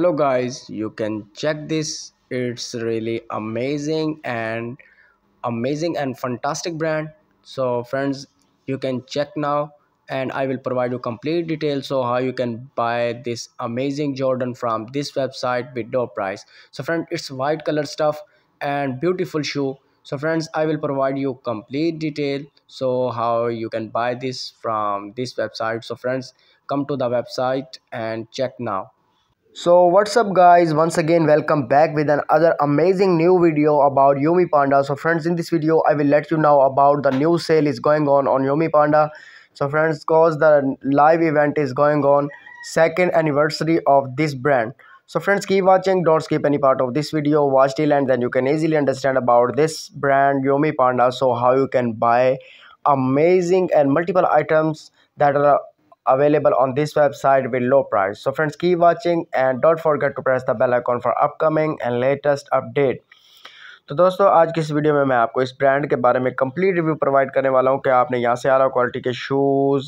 hello guys you can check this it's really amazing and amazing and fantastic brand so friends you can check now and i will provide you complete details so how you can buy this amazing jordan from this website with low price so friend it's white color stuff and beautiful shoe so friends i will provide you complete detail so how you can buy this from this website so friends come to the website and check now so what's up guys once again welcome back with another amazing new video about yomi panda so friends in this video i will let you know about the new sale is going on on yomi panda so friends cause the live event is going on second anniversary of this brand so friends keep watching don't skip any part of this video watch till and then you can easily understand about this brand yomi panda so how you can buy amazing and multiple items that are available on this website with low price. So friends keep watching and don't forget to press the bell icon for upcoming and latest update. तो दोस्तों आज की इस video में मैं आपको इस brand के बारे में कंप्लीट रिव्यू प्रोवाइड करने वाला हूं कि आपने यहां से आला क्वालिटी के shoes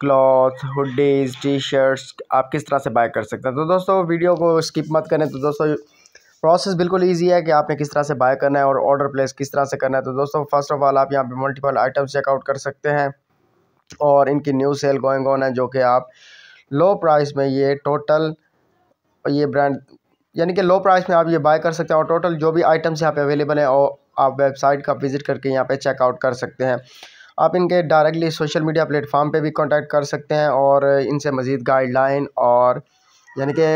cloth hoodies T shirts आप किस तरह से बाय कर सकते हैं तो दोस्तों वीडियो को स्किप मत करें तो दोस्तों प्रोसेस बिल्कुल इजी है कि आपने किस तरह से बाय करना है और ऑर्डर प्लेस किस तरह से करना है तो दोस्तों फर्स्ट ऑफ ऑल आप यहाँ पर मल्टीपल आइटम्स चेकआउट कर सकते हैं और इनकी न्यू सेल गोइंग ऑन है जो कि आप लो प्राइस में ये टोटल ये ब्रांड यानी कि लो प्राइस में आप ये बाय कर सकते हैं और टोटल जो भी आइटम्स यहाँ पे अवेलेबल हैं और आप वेबसाइट का विज़िट करके यहाँ पे चेकआउट कर सकते हैं आप इनके डायरेक्टली सोशल मीडिया प्लेटफॉर्म पे भी कांटेक्ट कर सकते हैं और इनसे मज़ीद गाइडलाइन और यानी कि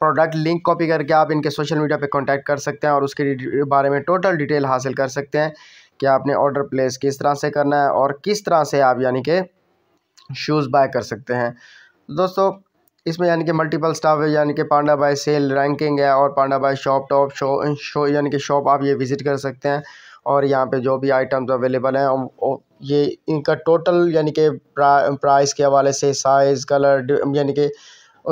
प्रोडक्ट लिंक कॉपी करके आप इनके सोशल मीडिया पर कॉन्टैक्ट कर सकते हैं और उसके बारे में टोटल डिटेल हासिल कर सकते हैं कि आपने ऑर्डर प्लेस किस तरह से करना है और किस तरह से आप यानी कि शूज़ बाय कर सकते हैं दोस्तों इसमें यानी कि मल्टीपल स्टाफ है यानी कि पांडा बाय सेल रैंकिंग है और Pandabuy shop top show show यानी कि शॉप आप ये विज़िट कर सकते हैं और यहाँ पे जो भी आइटम्स अवेलेबल हैं ये इनका टोटल यानी कि प्रा, प्राइस के हवाले से साइज़ कलर यानी कि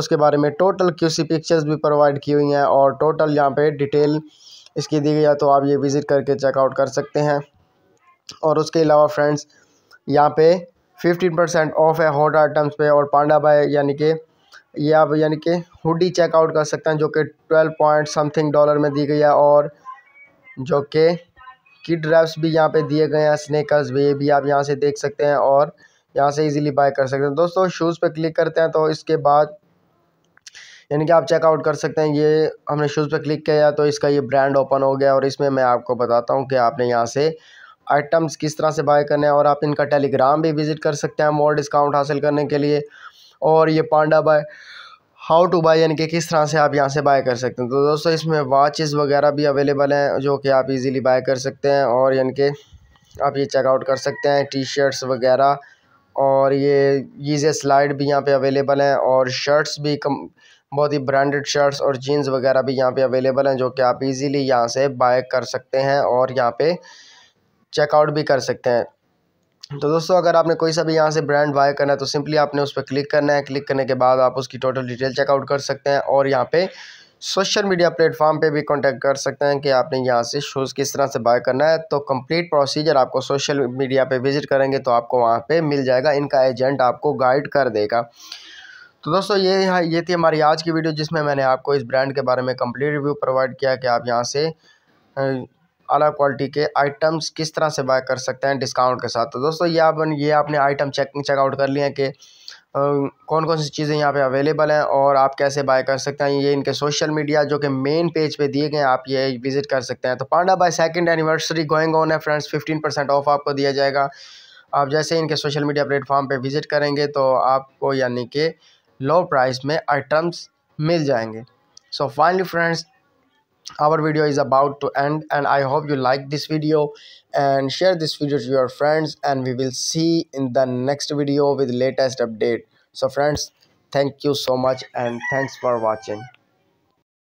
उसके बारे में टोटल क्यूसी पिक्चर्स भी प्रोवाइड की हुई हैं और टोटल यहाँ पर डिटेल इसकी दी गई है तो आप ये विज़िट करके चेकआउट कर सकते हैं और उसके अलावा फ्रेंड्स यहाँ पे फिफ्टीन परसेंट ऑफ है हॉट आइटम्स पे और पांडा बाय यानी कि ये आप यानी कि हुडी चेकआउट कर सकते हैं जो कि ट्वेल्व पॉइंट समथिंग डॉलर में दी गई है और जो कि किड रैप्स भी यहाँ पे दिए गए हैं स्नेकर्स भी ये भी आप यहाँ से देख सकते हैं और यहाँ से इजीली बाय कर सकते हैं दोस्तों शूज़ पे क्लिक करते हैं तो इसके बाद यानी कि आप चेकआउट कर सकते हैं ये हमने शूज़ पे क्लिक किया तो इसका ये ब्रांड ओपन हो गया और इसमें मैं आपको बताता हूँ कि आपने यहाँ से आइटम्स किस तरह से बाय करने हैं और आप इनका टेलीग्राम भी विज़िट कर सकते हैं मोर डिस्काउंट हासिल करने के लिए और ये Pandabuy how to buy यानी कि किस तरह से आप यहाँ से बाय कर सकते हैं तो दोस्तों इसमें वॉचेज़ वगैरह भी अवेलेबल हैं जो कि आप इजीली बाय कर सकते हैं और यानी कि आप ये चेकआउट कर सकते हैं टी शर्ट्स वगैरह और ये गीजे स्लाइड भी यहाँ पे अवेलेबल हैं और शर्ट्स भी कम बहुत ही ब्रांडेड शर्ट्स और जीन्स वगैरह भी यहाँ पर अवेलेबल हैं जो कि आप ईज़िली यहाँ से बाय कर सकते हैं और यहाँ पर चेकआउट भी कर सकते हैं तो दोस्तों अगर आपने कोई सा भी यहाँ से ब्रांड बाय करना है तो सिंपली आपने उस पर क्लिक करना है क्लिक करने के बाद आप उसकी टोटल डिटेल चेकआउट कर सकते हैं और यहाँ पे सोशल मीडिया प्लेटफॉर्म पे भी कांटेक्ट कर सकते हैं कि आपने यहाँ से शूज़ किस तरह से बाय करना है तो कंप्लीट प्रोसीजर आपको सोशल मीडिया पे विज़िट करेंगे तो आपको वहाँ पे मिल जाएगा इनका एजेंट आपको गाइड कर देगा तो दोस्तों ये ये थी हमारी आज की वीडियो जिसमें मैंने आपको इस ब्रांड के बारे में कम्प्लीट रिव्यू प्रोवाइड किया कि आप यहाँ से अलग क्वालिटी के आइटम्स किस तरह से बाय कर सकते हैं डिस्काउंट के साथ तो दोस्तों ये आप ये आपने आइटम चेक चेकआउट कर लिए हैं कि कौन कौन सी चीज़ें यहाँ पे अवेलेबल हैं और आप कैसे बाय कर सकते हैं ये इनके सोशल मीडिया जो कि मेन पेज पे दिए गए हैं आप ये विज़िट कर सकते हैं तो Pandabuy second anniversary going on है फ्रेंड्स फिफ्टीन परसेंट ऑफ आपको दिया जाएगा आप जैसे इनके सोशल मीडिया प्लेटफॉर्म पर विज़िट करेंगे तो आपको यानी कि लो प्राइस में आइटम्स मिल जाएंगे so finally friends our video is about to end and i hope you like this video and share this video to your friends and we will see in the next video with latest update so friends thank you so much and thanks for watching